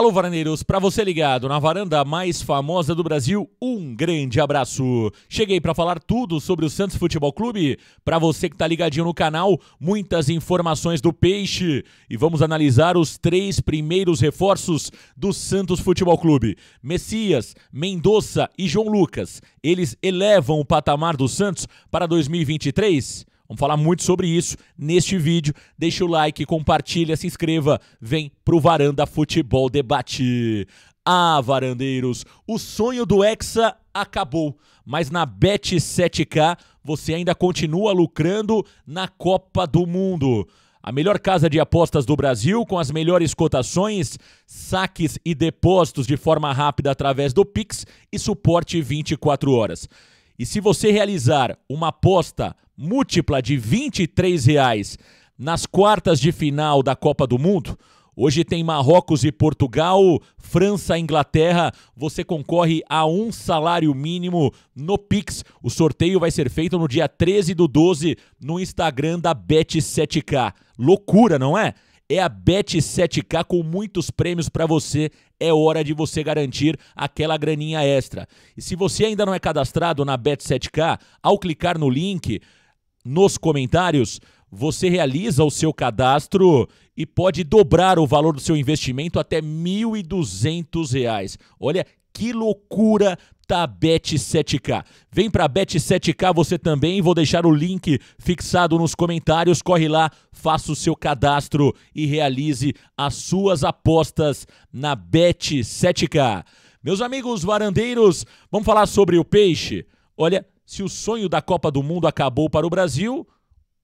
Alô, varaneiros, para você ligado na varanda mais famosa do Brasil, um grande abraço. Cheguei para falar tudo sobre o Santos Futebol Clube. Para você que tá ligadinho no canal, muitas informações do peixe e vamos analisar os três primeiros reforços do Santos Futebol Clube. Messias, Mendonça e João Lucas. Eles elevam o patamar do Santos para 2023? Vamos falar muito sobre isso neste vídeo. Deixa o like, compartilha, se inscreva, vem pro Varanda Futebol Debate. Ah, varandeiros, o sonho do Hexa acabou, mas na Bet7k você ainda continua lucrando na Copa do Mundo. A melhor casa de apostas do Brasil, com as melhores cotações, saques e depósitos de forma rápida através do Pix e suporte 24 horas. E se você realizar uma aposta múltipla de R$ reais nas quartas de final da Copa do Mundo, hoje tem Marrocos e Portugal, França e Inglaterra, você concorre a um salário mínimo no Pix. O sorteio vai ser feito no dia 13 do 12 no Instagram da Bet7k. Loucura, não é? é a Bet7K com muitos prêmios para você. É hora de você garantir aquela graninha extra. E se você ainda não é cadastrado na Bet7K, ao clicar no link nos comentários, você realiza o seu cadastro e pode dobrar o valor do seu investimento até R$ 1.200. Olha que loucura da tá Bet7k. Vem para Bet7k você também, vou deixar o link fixado nos comentários. Corre lá, faça o seu cadastro e realize as suas apostas na Bet7k. Meus amigos varandeiros, vamos falar sobre o peixe. Olha, se o sonho da Copa do Mundo acabou para o Brasil,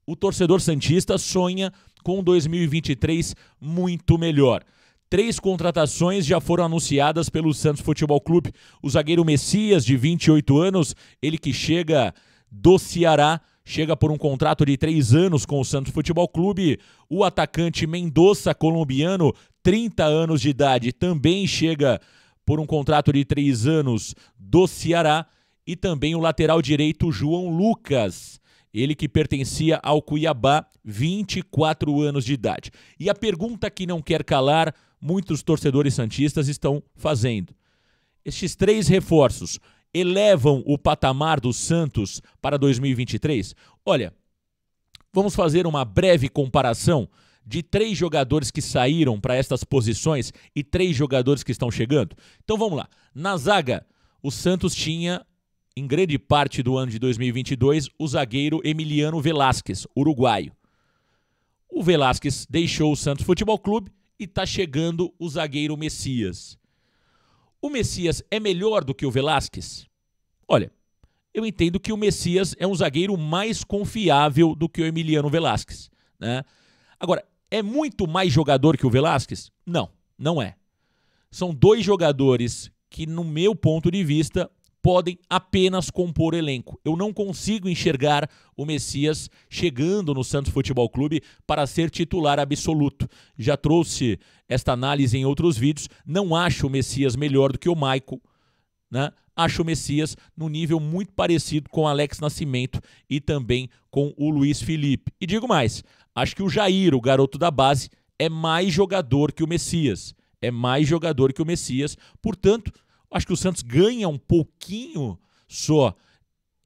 o torcedor santista sonha com 2023 muito melhor. Três contratações já foram anunciadas pelo Santos Futebol Clube. O zagueiro Messias, de 28 anos, ele que chega do Ceará, chega por um contrato de três anos com o Santos Futebol Clube. O atacante Mendonça, colombiano, 30 anos de idade, também chega por um contrato de três anos do Ceará. E também o lateral direito João Lucas, ele que pertencia ao Cuiabá, 24 anos de idade. E a pergunta que não quer calar muitos torcedores santistas estão fazendo. Estes três reforços elevam o patamar do Santos para 2023? Olha, vamos fazer uma breve comparação de três jogadores que saíram para estas posições e três jogadores que estão chegando. Então vamos lá. Na zaga, o Santos tinha, em grande parte do ano de 2022, o zagueiro Emiliano Velasquez, uruguaio. O Velasquez deixou o Santos Futebol Clube e tá chegando o zagueiro Messias. O Messias é melhor do que o Velasquez? Olha, eu entendo que o Messias é um zagueiro mais confiável do que o Emiliano Velasquez, né? Agora, é muito mais jogador que o Velasquez? Não, não é. São dois jogadores que, no meu ponto de vista, podem apenas compor elenco. Eu não consigo enxergar o Messias chegando no Santos Futebol Clube para ser titular absoluto. Já trouxe esta análise em outros vídeos. Não acho o Messias melhor do que o Michael, né? Acho o Messias no nível muito parecido com o Alex Nascimento e também com o Luiz Felipe. E digo mais, acho que o Jair, o garoto da base, é mais jogador que o Messias. É mais jogador que o Messias, portanto, Acho que o Santos ganha um pouquinho só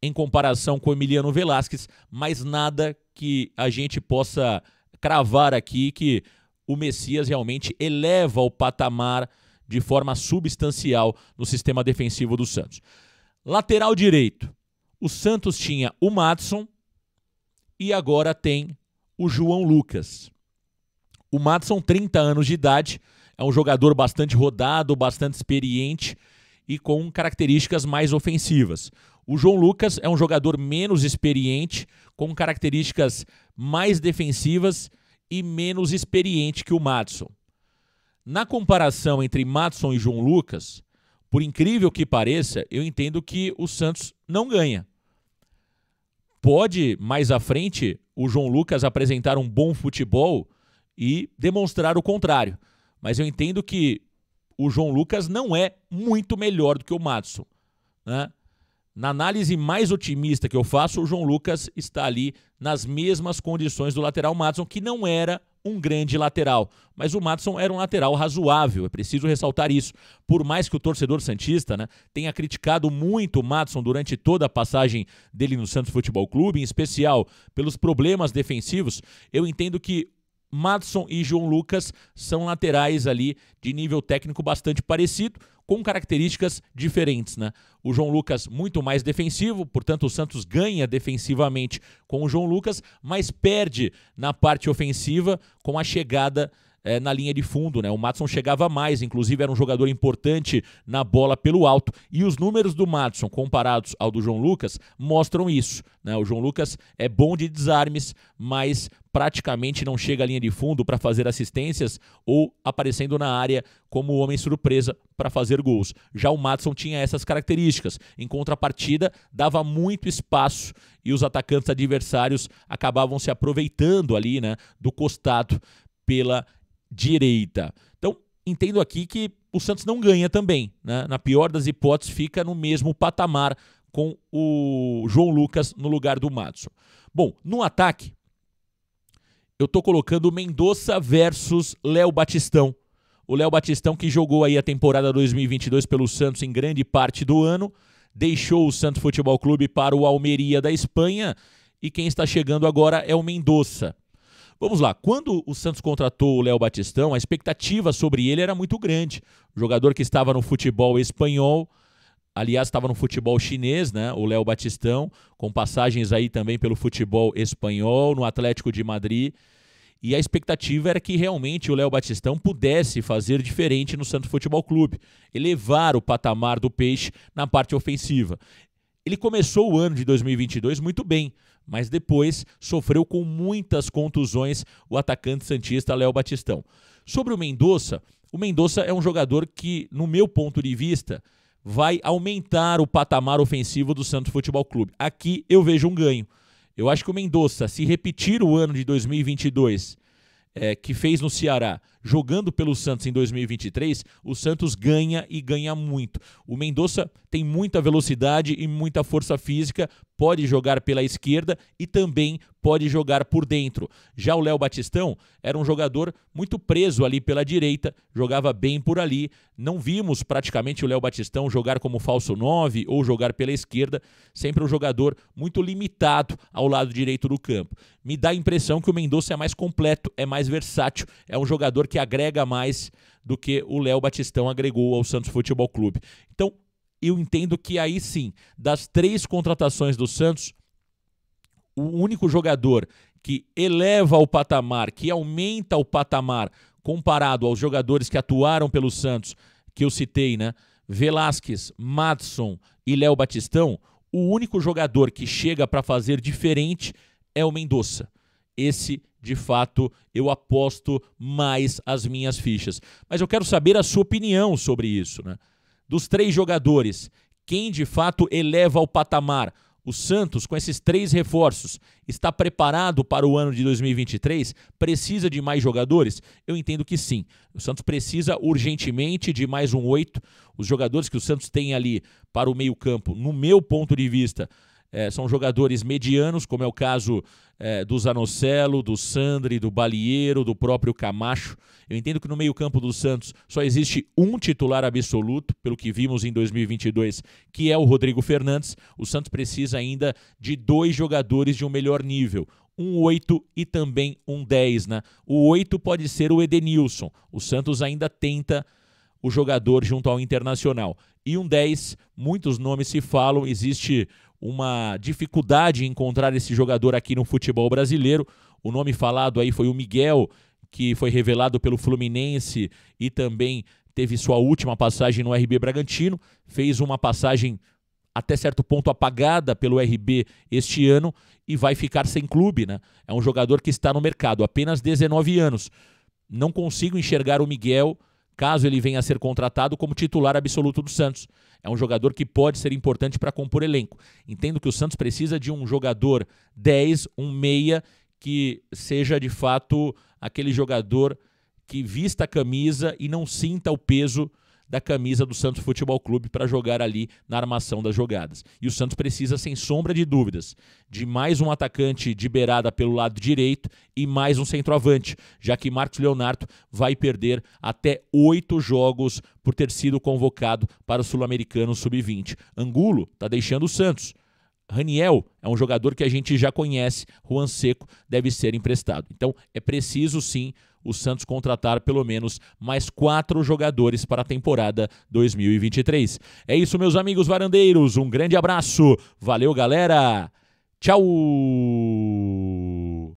em comparação com o Emiliano Velasquez, mas nada que a gente possa cravar aqui que o Messias realmente eleva o patamar de forma substancial no sistema defensivo do Santos. Lateral direito. O Santos tinha o Matson e agora tem o João Lucas. O Matson, 30 anos de idade, é um jogador bastante rodado, bastante experiente e com características mais ofensivas. O João Lucas é um jogador menos experiente, com características mais defensivas e menos experiente que o Matson. Na comparação entre Matson e João Lucas, por incrível que pareça, eu entendo que o Santos não ganha. Pode, mais à frente, o João Lucas apresentar um bom futebol e demonstrar o contrário. Mas eu entendo que o João Lucas não é muito melhor do que o Matson. Né? Na análise mais otimista que eu faço, o João Lucas está ali nas mesmas condições do lateral Matson, que não era um grande lateral. Mas o Matson era um lateral razoável, é preciso ressaltar isso. Por mais que o torcedor Santista né, tenha criticado muito o Matson durante toda a passagem dele no Santos Futebol Clube, em especial pelos problemas defensivos, eu entendo que Madison e João Lucas são laterais ali de nível técnico bastante parecido, com características diferentes, né? O João Lucas muito mais defensivo, portanto o Santos ganha defensivamente com o João Lucas, mas perde na parte ofensiva com a chegada é, na linha de fundo. Né? O Matson chegava mais, inclusive era um jogador importante na bola pelo alto. E os números do Matson comparados ao do João Lucas mostram isso. Né? O João Lucas é bom de desarmes, mas praticamente não chega à linha de fundo para fazer assistências ou aparecendo na área como homem surpresa para fazer gols. Já o Matson tinha essas características. Em contrapartida, dava muito espaço e os atacantes adversários acabavam se aproveitando ali, né, do costado pela direita. Então, entendo aqui que o Santos não ganha também. Né? Na pior das hipóteses, fica no mesmo patamar com o João Lucas no lugar do Matson. Bom, no ataque, eu estou colocando Mendonça versus Léo Batistão. O Léo Batistão que jogou aí a temporada 2022 pelo Santos em grande parte do ano, deixou o Santos Futebol Clube para o Almeria da Espanha e quem está chegando agora é o Mendonça. Vamos lá, quando o Santos contratou o Léo Batistão, a expectativa sobre ele era muito grande. O jogador que estava no futebol espanhol, aliás, estava no futebol chinês, né? O Léo Batistão, com passagens aí também pelo futebol espanhol, no Atlético de Madrid. E a expectativa era que realmente o Léo Batistão pudesse fazer diferente no Santos Futebol Clube, elevar o patamar do Peixe na parte ofensiva. Ele começou o ano de 2022 muito bem, mas depois sofreu com muitas contusões o atacante santista Léo Batistão. Sobre o Mendonça, o Mendonça é um jogador que, no meu ponto de vista, vai aumentar o patamar ofensivo do Santos Futebol Clube. Aqui eu vejo um ganho. Eu acho que o Mendonça, se repetir o ano de 2022 é, que fez no Ceará, jogando pelo Santos em 2023, o Santos ganha e ganha muito. O Mendonça tem muita velocidade e muita força física pode jogar pela esquerda e também pode jogar por dentro. Já o Léo Batistão era um jogador muito preso ali pela direita, jogava bem por ali. Não vimos praticamente o Léo Batistão jogar como falso 9 ou jogar pela esquerda, sempre um jogador muito limitado ao lado direito do campo. Me dá a impressão que o Mendonça é mais completo, é mais versátil, é um jogador que agrega mais do que o Léo Batistão agregou ao Santos Futebol Clube. Então, eu entendo que aí sim, das três contratações do Santos, o único jogador que eleva o patamar, que aumenta o patamar comparado aos jogadores que atuaram pelo Santos, que eu citei, né? Velasquez, Madson e Léo Batistão, o único jogador que chega para fazer diferente é o Mendonça. Esse, de fato, eu aposto mais as minhas fichas. Mas eu quero saber a sua opinião sobre isso, né? dos três jogadores, quem de fato eleva ao patamar? O Santos, com esses três reforços, está preparado para o ano de 2023? Precisa de mais jogadores? Eu entendo que sim. O Santos precisa urgentemente de mais um oito. Os jogadores que o Santos tem ali para o meio-campo, no meu ponto de vista, é, são jogadores medianos, como é o caso é, do Zanocelo, do Sandri, do Balieiro, do próprio Camacho. Eu entendo que no meio-campo do Santos só existe um titular absoluto, pelo que vimos em 2022, que é o Rodrigo Fernandes. O Santos precisa ainda de dois jogadores de um melhor nível um 8 e também um 10, né? O 8 pode ser o Edenilson. O Santos ainda tenta o jogador junto ao Internacional. E um 10, muitos nomes se falam, existe uma dificuldade em encontrar esse jogador aqui no futebol brasileiro. O nome falado aí foi o Miguel, que foi revelado pelo Fluminense e também teve sua última passagem no RB Bragantino, fez uma passagem até certo ponto apagada pelo RB este ano e vai ficar sem clube, né? É um jogador que está no mercado, apenas 19 anos. Não consigo enxergar o Miguel caso ele venha a ser contratado como titular absoluto do Santos. É um jogador que pode ser importante para compor elenco. Entendo que o Santos precisa de um jogador 10, um meia, que seja de fato aquele jogador que vista a camisa e não sinta o peso da camisa do Santos Futebol Clube para jogar ali na armação das jogadas. E o Santos precisa, sem sombra de dúvidas, de mais um atacante de beirada pelo lado direito e mais um centroavante, já que Marcos Leonardo vai perder até oito jogos por ter sido convocado para o Sul-Americano Sub-20. Angulo está deixando o Santos. Raniel é um jogador que a gente já conhece, Juan Seco deve ser emprestado. Então é preciso sim o Santos contratar pelo menos mais quatro jogadores para a temporada 2023. É isso, meus amigos varandeiros. Um grande abraço. Valeu, galera. Tchau!